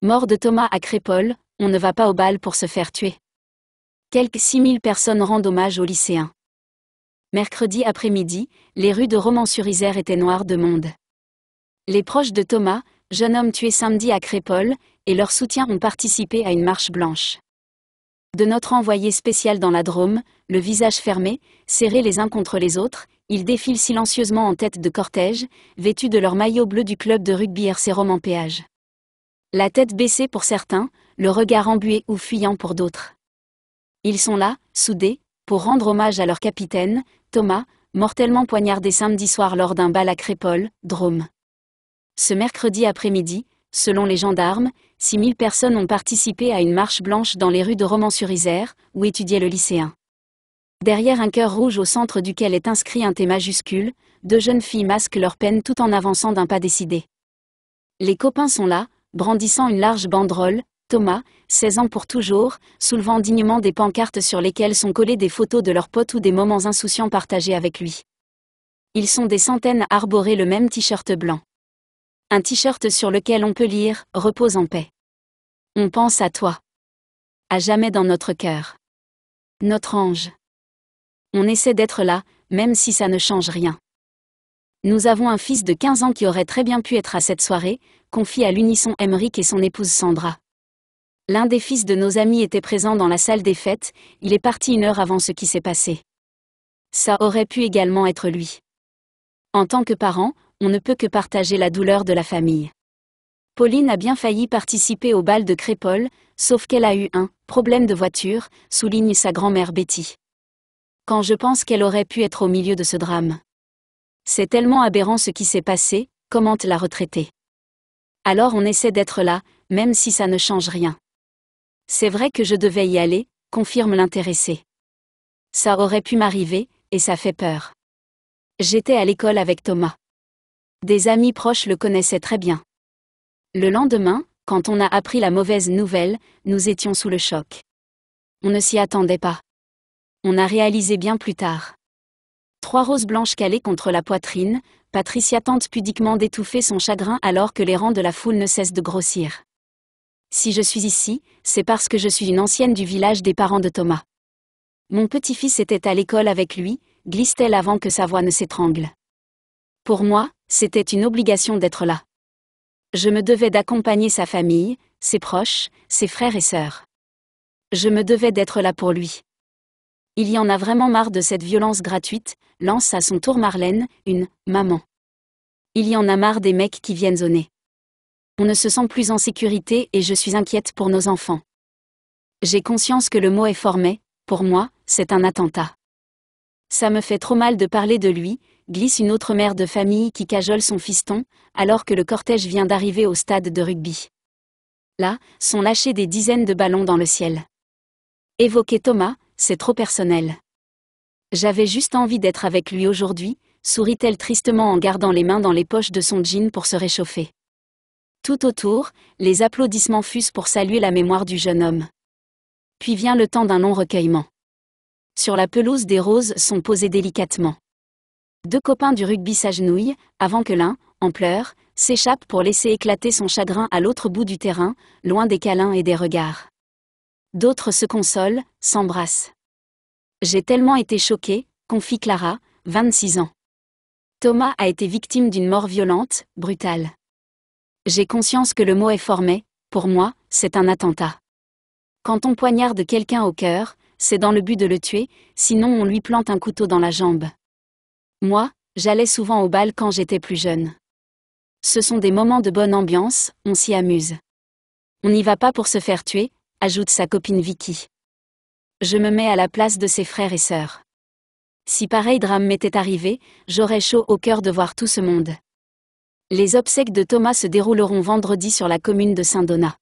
Mort de Thomas à Crépole, on ne va pas au bal pour se faire tuer. Quelques 6000 personnes rendent hommage aux lycéens. Mercredi après-midi, les rues de Romans-sur-Isère étaient noires de monde. Les proches de Thomas, jeune homme tué samedi à Crépole, et leur soutien ont participé à une marche blanche. De notre envoyé spécial dans la Drôme, le visage fermé, serrés les uns contre les autres, ils défilent silencieusement en tête de cortège, vêtus de leur maillot bleu du club de rugby RC romans péage. La tête baissée pour certains, le regard embué ou fuyant pour d'autres. Ils sont là, soudés, pour rendre hommage à leur capitaine, Thomas, mortellement poignardé samedi soir lors d'un bal à Crépole, Drôme. Ce mercredi après-midi, selon les gendarmes, 6000 personnes ont participé à une marche blanche dans les rues de Romans-sur-Isère, où étudiait le lycéen. Derrière un cœur rouge au centre duquel est inscrit un T majuscule, deux jeunes filles masquent leur peine tout en avançant d'un pas décidé. Les copains sont là, brandissant une large banderole, Thomas, 16 ans pour toujours, soulevant dignement des pancartes sur lesquelles sont collées des photos de leurs potes ou des moments insouciants partagés avec lui. Ils sont des centaines à arborer le même t-shirt blanc. Un t-shirt sur lequel on peut lire « Repose en paix ». On pense à toi. À jamais dans notre cœur. Notre ange. On essaie d'être là, même si ça ne change rien. Nous avons un fils de 15 ans qui aurait très bien pu être à cette soirée, confie à l'unisson Emeric et son épouse Sandra. L'un des fils de nos amis était présent dans la salle des fêtes, il est parti une heure avant ce qui s'est passé. Ça aurait pu également être lui. En tant que parent, on ne peut que partager la douleur de la famille. Pauline a bien failli participer au bal de Crépole, sauf qu'elle a eu un problème de voiture, souligne sa grand-mère Betty. Quand je pense qu'elle aurait pu être au milieu de ce drame. C'est tellement aberrant ce qui s'est passé, commente la retraitée. Alors on essaie d'être là, même si ça ne change rien. C'est vrai que je devais y aller, confirme l'intéressé. Ça aurait pu m'arriver, et ça fait peur. J'étais à l'école avec Thomas. Des amis proches le connaissaient très bien. Le lendemain, quand on a appris la mauvaise nouvelle, nous étions sous le choc. On ne s'y attendait pas. On a réalisé bien plus tard. Trois roses blanches calées contre la poitrine, Patricia tente pudiquement d'étouffer son chagrin alors que les rangs de la foule ne cessent de grossir. Si je suis ici, c'est parce que je suis une ancienne du village des parents de Thomas. Mon petit-fils était à l'école avec lui, glisse-t-elle avant que sa voix ne s'étrangle. Pour moi, c'était une obligation d'être là. Je me devais d'accompagner sa famille, ses proches, ses frères et sœurs. Je me devais d'être là pour lui. Il y en a vraiment marre de cette violence gratuite, lance à son tour Marlène, une maman. Il y en a marre des mecs qui viennent au nez. On ne se sent plus en sécurité et je suis inquiète pour nos enfants. J'ai conscience que le mot est formé, pour moi, c'est un attentat. Ça me fait trop mal de parler de lui, glisse une autre mère de famille qui cajole son fiston, alors que le cortège vient d'arriver au stade de rugby. Là, sont lâchés des dizaines de ballons dans le ciel. Évoquer Thomas, c'est trop personnel. J'avais juste envie d'être avec lui aujourd'hui, sourit-elle tristement en gardant les mains dans les poches de son jean pour se réchauffer. Tout autour, les applaudissements fussent pour saluer la mémoire du jeune homme. Puis vient le temps d'un long recueillement. Sur la pelouse des roses sont posées délicatement. Deux copains du rugby s'agenouillent, avant que l'un, en pleurs, s'échappe pour laisser éclater son chagrin à l'autre bout du terrain, loin des câlins et des regards. D'autres se consolent, s'embrassent. J'ai tellement été choquée, confie Clara, 26 ans. Thomas a été victime d'une mort violente, brutale. J'ai conscience que le mot est formé, pour moi, c'est un attentat. Quand on poignarde quelqu'un au cœur, c'est dans le but de le tuer, sinon on lui plante un couteau dans la jambe. Moi, j'allais souvent au bal quand j'étais plus jeune. Ce sont des moments de bonne ambiance, on s'y amuse. On n'y va pas pour se faire tuer, ajoute sa copine Vicky. Je me mets à la place de ses frères et sœurs. Si pareil drame m'était arrivé, j'aurais chaud au cœur de voir tout ce monde. Les obsèques de Thomas se dérouleront vendredi sur la commune de Saint-Donat.